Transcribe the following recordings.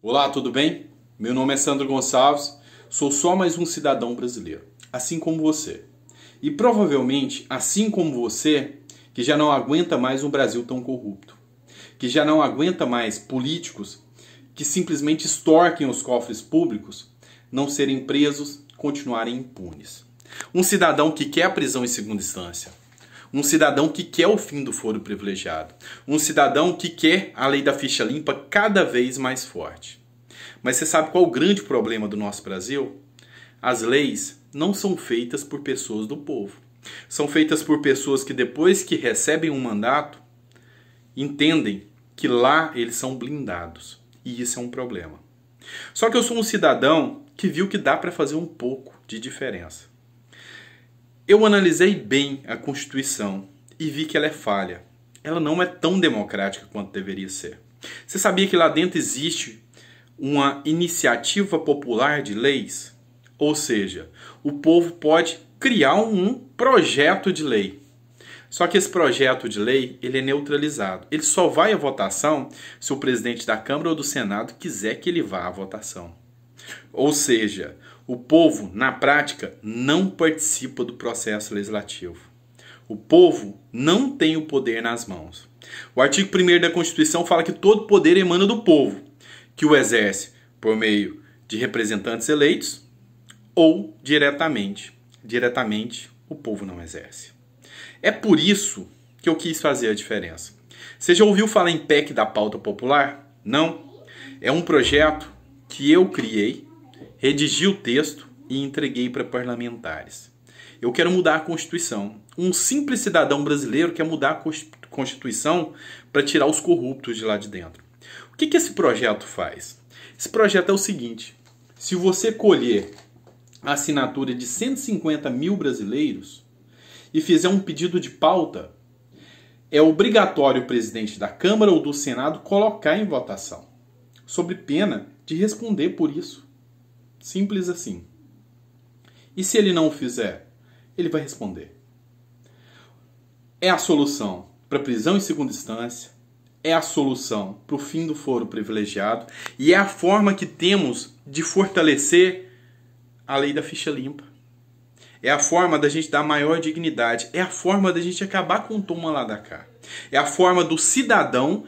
Olá, tudo bem? Meu nome é Sandro Gonçalves, sou só mais um cidadão brasileiro, assim como você. E provavelmente, assim como você, que já não aguenta mais um Brasil tão corrupto, que já não aguenta mais políticos que simplesmente extorquem os cofres públicos, não serem presos, continuarem impunes. Um cidadão que quer a prisão em segunda instância, um cidadão que quer o fim do foro privilegiado. Um cidadão que quer a lei da ficha limpa cada vez mais forte. Mas você sabe qual é o grande problema do nosso Brasil? As leis não são feitas por pessoas do povo. São feitas por pessoas que, depois que recebem um mandato, entendem que lá eles são blindados. E isso é um problema. Só que eu sou um cidadão que viu que dá para fazer um pouco de diferença. Eu analisei bem a Constituição e vi que ela é falha. Ela não é tão democrática quanto deveria ser. Você sabia que lá dentro existe uma iniciativa popular de leis? Ou seja, o povo pode criar um projeto de lei. Só que esse projeto de lei ele é neutralizado. Ele só vai à votação se o presidente da Câmara ou do Senado quiser que ele vá à votação. Ou seja, o povo, na prática, não participa do processo legislativo. O povo não tem o poder nas mãos. O artigo 1 da Constituição fala que todo poder emana do povo, que o exerce por meio de representantes eleitos ou diretamente. Diretamente o povo não exerce. É por isso que eu quis fazer a diferença. Você já ouviu falar em PEC da pauta popular? Não? É um projeto que eu criei, redigi o texto e entreguei para parlamentares. Eu quero mudar a Constituição. Um simples cidadão brasileiro quer mudar a Constituição para tirar os corruptos de lá de dentro. O que, que esse projeto faz? Esse projeto é o seguinte: se você colher a assinatura de 150 mil brasileiros e fizer um pedido de pauta, é obrigatório o presidente da Câmara ou do Senado colocar em votação, sob pena de responder por isso. Simples assim. E se ele não o fizer, ele vai responder. É a solução para prisão em segunda instância, é a solução para o fim do foro privilegiado e é a forma que temos de fortalecer a lei da ficha limpa. É a forma da gente dar maior dignidade, é a forma da gente acabar com o toma lá da cá. É a forma do cidadão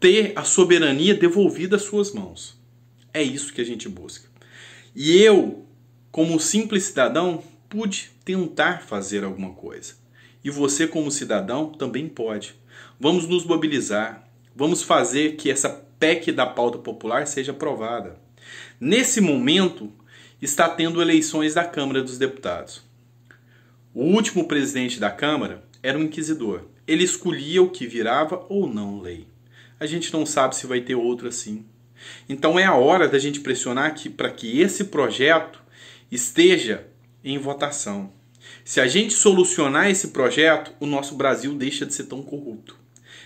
ter a soberania devolvida às suas mãos. É isso que a gente busca. E eu, como simples cidadão, pude tentar fazer alguma coisa. E você, como cidadão, também pode. Vamos nos mobilizar. Vamos fazer que essa PEC da pauta popular seja aprovada. Nesse momento, está tendo eleições da Câmara dos Deputados. O último presidente da Câmara era um inquisidor. Ele escolhia o que virava ou não lei. A gente não sabe se vai ter outro assim. Então é a hora da gente pressionar para que esse projeto esteja em votação. Se a gente solucionar esse projeto, o nosso Brasil deixa de ser tão corrupto.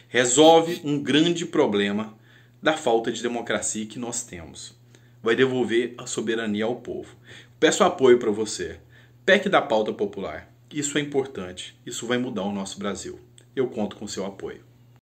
Resolve um grande problema da falta de democracia que nós temos. Vai devolver a soberania ao povo. Peço apoio para você. PEC da pauta popular. Isso é importante. Isso vai mudar o nosso Brasil. Eu conto com seu apoio.